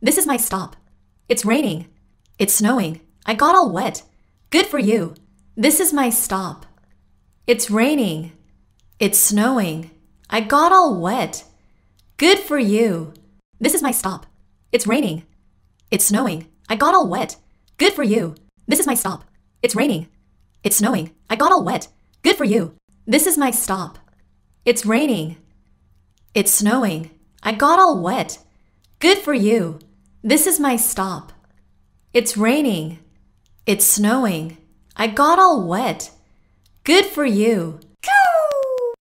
This is my stop. It's raining. It's snowing. I got all wet. Good for you. This is my stop. It's raining. It's snowing. I got all wet. Good for you. This is my stop. It's raining. It's snowing. I got all wet. Good for you. This is my stop. It's raining. It's snowing. I got all wet. Good for you. This is my stop. It's raining. It's snowing. I got all wet. Good for you. This is my stop. It's raining. It's snowing. I got all wet. Good for you.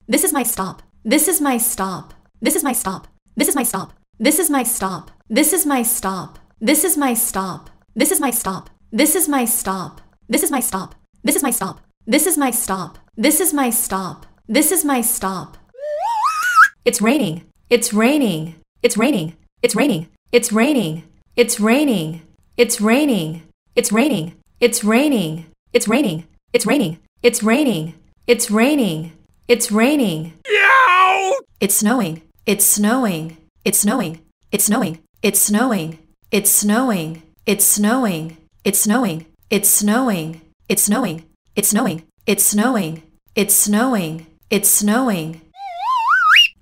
This is my stop. This is my stop. This is my stop. This is my stop. This is my stop. This is my stop. This is my stop. This is my stop. This is my stop. This is my stop. This is my stop. This is my stop. This is my stop. This is my stop. It's raining. It's raining. It's raining. It's raining. It's raining. It's raining. It's raining. It's raining. It's raining. It's raining. It's raining. It's raining. It's raining. It's raining. Yow! It's snowing. It's snowing. It's snowing. It's snowing. It's snowing. It's snowing. It's snowing. It's snowing. It's snowing. It's snowing. It's snowing. It's snowing. It's snowing. It's snowing.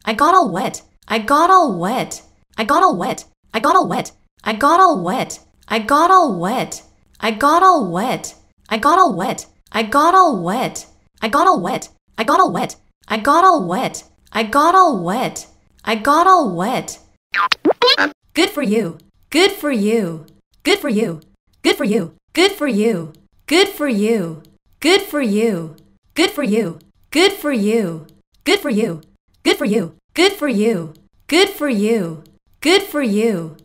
I got all wet. I got all wet. I got all wet. I got all wet. I got all wet. I got all wet. I got all wet. I got all wet. I got all wet. I got all wet. I got all wet. I got all wet. I got all wet. I got all wet. Good for you. Good for you. Good for you. Good for you. Good for you. Good for you. Good for you. Good for you. Good for you. Good for you. Good for you. Good for you. Good for you. Good for you.